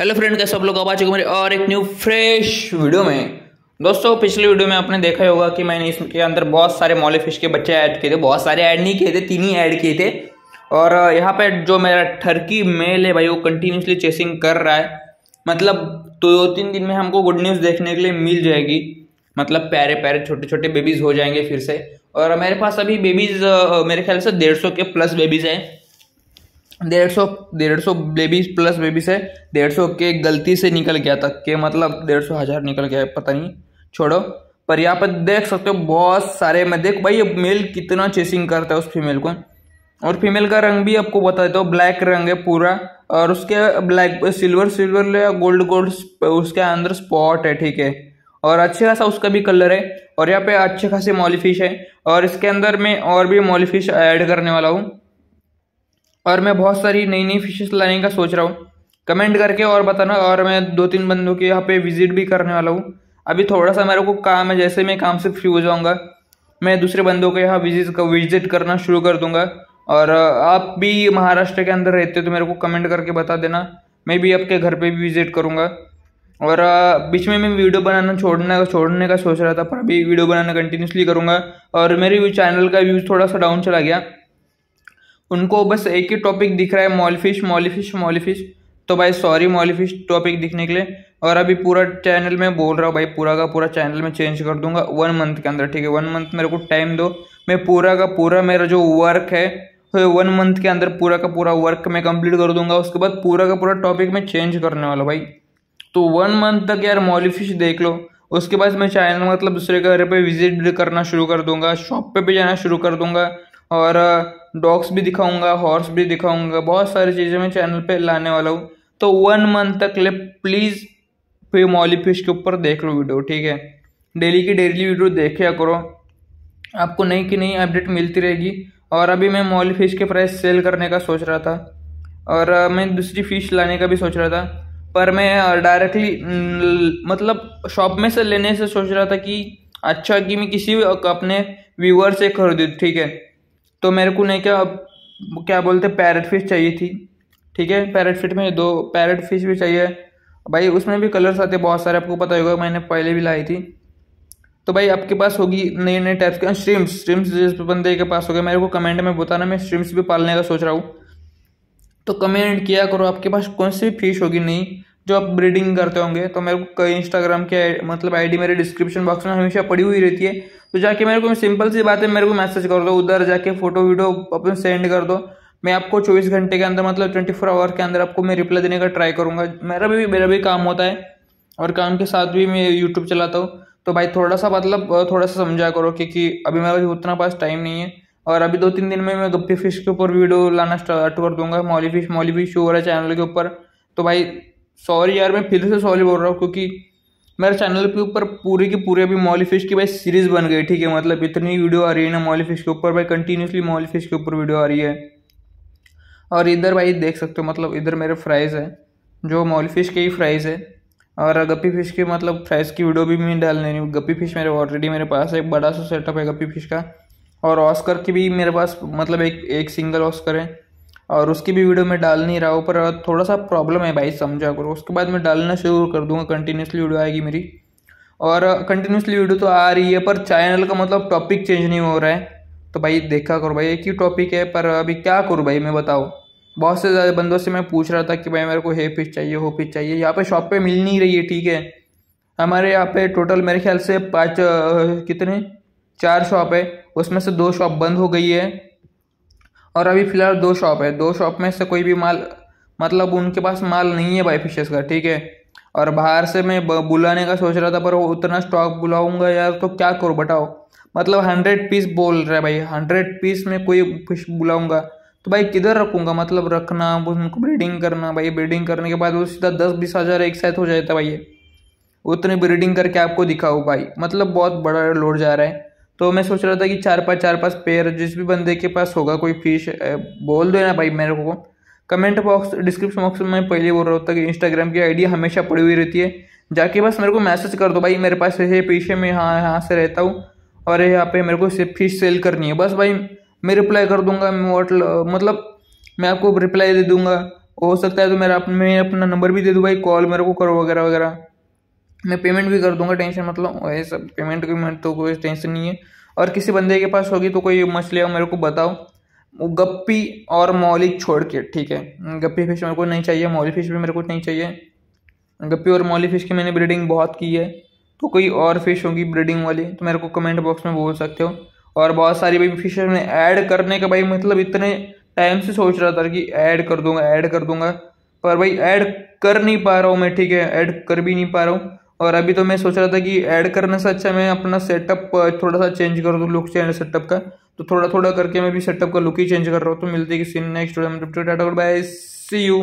hello friend कैसे आप लोग आ चुके मेरे और एक न्यू फ्रेश वीडियो में दोस्तों पिछले वीडियो में आपने देखा ही होगा कि मैंने इसके अंदर बहुत सारे मॉली फिश के बच्चे ऐड किए थे बहुत सारे ऐड नहीं किए थे तीन ही ऐड किए थे और यहाँ पे जो मेरा ठरकी मेल है भाई वो कंटिन्यूसली चेसिंग कर रहा है मतलब दो तो तीन दिन में हमको गुड न्यूज़ देखने के लिए मिल जाएगी मतलब प्यारे प्यारे छोटे छोटे बेबीज़ हो जाएंगे फिर से और मेरे पास अभी बेबीज़ मेरे ख्याल से डेढ़ के प्लस बेबीज़ हैं डेढ़ सौ डेढ़ सौ बेबीज प्लस बेबीज है डेढ़ सौ के गलती से निकल गया था के मतलब डेढ़ सौ हज़ार निकल गया पता नहीं छोड़ो पर यहाँ पर देख सकते हो बहुत सारे मैं देख भाई ये मेल कितना चेसिंग करता है उस फीमेल को और फीमेल का रंग भी आपको बता देता हूँ ब्लैक रंग है पूरा और उसके ब्लैक सिल्वर सिल्वर या गोल्ड गोल्ड उसके अंदर स्पॉट है ठीक है और अच्छे खासा उसका भी कलर है और यहाँ पे अच्छे खासे मॉलीफिश है और इसके अंदर मैं और भी मॉलीफिश ऐड करने वाला हूँ और मैं बहुत सारी नई नई फिशेस लाने का सोच रहा हूँ कमेंट करके और बताना और मैं दो तीन बंदों के यहाँ पे विजिट भी करने वाला हूँ अभी थोड़ा सा मेरे को काम है जैसे मैं काम से फ्री हो जाऊँगा मैं दूसरे बंदों के यहाँ विजिट विजिट करना शुरू कर दूँगा और आप भी महाराष्ट्र के अंदर रहते हो तो मेरे को कमेंट करके बता देना मैं भी आपके घर पर भी विजिट करूँगा और बीच में मैं वीडियो बनाना छोड़ने का छोड़ने का सोच रहा था पर अभी वीडियो बनाना कंटिन्यूसली करूँगा और मेरे चैनल का व्यूज़ थोड़ा सा डाउन चला गया उनको बस एक ही टॉपिक दिख रहा है मॉलफिश मॉलीफिश मॉलीफिश तो भाई सॉरी मॉलिफिश टॉपिक दिखने के लिए और अभी पूरा चैनल में बोल रहा हूँ भाई पूरा का पूरा चैनल में चेंज कर दूंगा वन मंथ के अंदर ठीक है वन मंथ मेरे को टाइम दो मैं पूरा का पूरा मेरा जो वर्क है तो वन मंथ के अंदर पूरा का पूरा वर्क मैं कंप्लीट कर दूंगा उसके बाद पूरा का पूरा टॉपिक मैं चेंज करने वाला भाई तो वन मंथ तक यार मॉलिफिश देख लो उसके बाद मैं चैनल मतलब दूसरे घर पे विजिट करना शुरू कर दूंगा शॉप पे भी जाना शुरू कर दूंगा और डॉग्स भी दिखाऊंगा हॉर्स भी दिखाऊंगा बहुत सारी चीज़ें मैं चैनल पे लाने वाला हूँ तो वन मंथ तक ले प्लीज़ फिर मॉली फिश के ऊपर देख लो वीडियो ठीक है डेली की डेली वीडियो देखा करो आपको नई की नई अपडेट मिलती रहेगी और अभी मैं मॉली फिश के प्राइस सेल करने का सोच रहा था और मैं दूसरी फ़िश लाने का भी सोच रहा था पर मैं डायरेक्टली मतलब शॉप में से लेने से सोच रहा था कि अच्छा कि मैं किसी अपने व्यूअर से खरीदूँ ठीक है तो मेरे को नहीं क्या क्या बोलते पैरट फिश चाहिए थी ठीक है पैरट फिश में दो पैरट फिश भी चाहिए भाई उसमें भी कलर्स आते बहुत सारे आपको पता होगा मैंने पहले भी लाई थी तो भाई आपके पास होगी नए नए टाइप्स के स्ट्रीम्स स्ट्रीम्स जिस बंदे के पास हो गया मेरे को कमेंट में बताना मैं स्ट्रीम्स भी पालने का सोच रहा हूँ तो कमेंट किया करो आपके पास कौन सी फिश होगी नहीं जो आप ब्रीडिंग करते होंगे तो मेरे को इंस्टाग्राम के मतलब आईडी मेरे डिस्क्रिप्शन बॉक्स में हमेशा पड़ी हुई रहती है तो जाके मेरे को सिंपल सी बातें मेरे को मैसेज कर दो उधर जाके फोटो वीडियो अपन सेंड कर दो मैं आपको चौबीस घंटे के अंदर मतलब ट्वेंटी फोर आवर के अंदर आपको मैं रिप्लाई देने का ट्राई करूँगा मेरा भी मेरा भी काम होता है और काम के साथ भी मैं यूट्यूब चलाता हूँ तो भाई थोड़ा सा मतलब थोड़ा सा समझा करो क्योंकि अभी मेरे उतना पास टाइम नहीं है और अभी दो तीन दिन में मैं गप्पी फिश के ऊपर वीडियो लाना स्टार्ट कर दूंगा मौली फिश मौली फिश हो रहा है चैनल के ऊपर तो भाई सॉरी यार मैं फिर से सॉरी बोल रहा हूँ क्योंकि मेरे चैनल के ऊपर पूरी की पूरी अभी मॉली फिश की भाई सीरीज बन गई ठीक है मतलब इतनी वीडियो आ रही है ना मॉली फिश के ऊपर भाई कंटिन्यूसली मॉली फिश के ऊपर वीडियो आ रही है और इधर भाई देख सकते हो मतलब इधर मेरे फ्राइज़ है जो मॉली फिश के ही फ्राइज़ है और गप्पी फिश के मतलब फ्राइज़ की वीडियो भी मैं डालने नहीं गप्पी फिश मेरे ऑलरेडी मेरे पास एक बड़ा सा सेटअप है गप्पी फिश का और ऑस्कर की भी मेरे पास मतलब एक एक सिंगल ऑस्कर है और उसकी भी वीडियो मैं डाल नहीं रहा हूँ पर थोड़ा सा प्रॉब्लम है भाई समझा करो उसके बाद मैं डालना शुरू कर दूंगा कंटिन्यूसली वीडियो आएगी मेरी और कंटिन्यूसली वीडियो तो आ रही है पर चैनल का मतलब टॉपिक चेंज नहीं हो रहा है तो भाई देखा करो भाई एक ही टॉपिक है पर अभी क्या करूँ भाई मैं बताओ बहुत से ज़्यादा बंदों से मैं पूछ रहा था कि भाई मेरे को हे फिश चाहिए हो फिश चाहिए यहाँ पे शॉप पे मिल नहीं रही है ठीक है हमारे यहाँ पे टोटल मेरे ख्याल से पाँच कितने चार शॉप है उसमें से दो शॉप बंद हो गई है और अभी फ़िलहाल दो शॉप है दो शॉप में से कोई भी माल मतलब उनके पास माल नहीं है भाई फिशेस का ठीक है और बाहर से मैं बुलाने का सोच रहा था पर वो उतना स्टॉक बुलाऊंगा यार तो क्या करो बताओ मतलब हंड्रेड पीस बोल रहा है भाई हंड्रेड पीस में कोई फिश बुलाऊंगा तो भाई किधर रखूंगा मतलब रखना उनको ब्रीडिंग करना भाई ब्रीडिंग करने के बाद वो सीधा दस बीस हज़ार एक साथ हो जाता भाई उतनी ब्रीडिंग करके आपको दिखाऊँ भाई मतलब बहुत बड़ा लोड जा रहा है तो मैं सोच रहा था कि चार पाँच चार पाँच पेयर जिस भी बंदे के पास होगा कोई फिश बोल दो ना भाई मेरे को कमेंट बॉक्स डिस्क्रिप्शन बॉक्स में मैं पहले बोल रहा होता कि इंस्टाग्राम की आईडी हमेशा पड़ी हुई रहती है जाके बस मेरे को मैसेज कर दो भाई मेरे पास है पीछे मैं यहाँ यहाँ से रहता हूँ और यहाँ पे मेरे को सिर्फ फिश सेल करनी है बस भाई मैं रिप्लाई कर दूंगा वॉट मतलब मैं आपको रिप्लाई दे दूंगा हो सकता है तो मेरा मैं अपना नंबर भी दे दूँ भाई कॉल मेरे को करो वगैरह वगैरह मैं पेमेंट भी कर दूंगा टेंशन मतलब ऐसा सब पेमेंट वेमेंट तो कोई टेंशन नहीं है और किसी बंदे के पास होगी तो कोई मछली मेरे को बताओ वो गप्पी और मौली छोड़ के ठीक है गप्पी फिश मेरे को नहीं चाहिए मौली फिश भी मेरे को नहीं चाहिए गप्पी और मौली फिश की मैंने ब्रीडिंग बहुत की है तो कोई और फिश होगी ब्रीडिंग वाली तो मेरे को कमेंट बॉक्स में बोल सकते हो और बहुत सारी भाई फिश मैंने ऐड करने का भाई मतलब इतने टाइम से सोच रहा था कि ऐड कर दूंगा ऐड कर दूंगा पर भाई ऐड कर नहीं पा रहा हूँ मैं ठीक है ऐड कर भी नहीं पा रहा हूँ और अभी तो मैं सोच रहा था कि ऐड करने से अच्छा मैं अपना सेटअप थोड़ा सा चेंज कर दूँ लुक चेंज सेटअप का तो थोड़ा थोड़ा करके मैं भी सेटअप का लुक ही चेंज कर रहा हूँ तो मिलती है कि see in next bye see you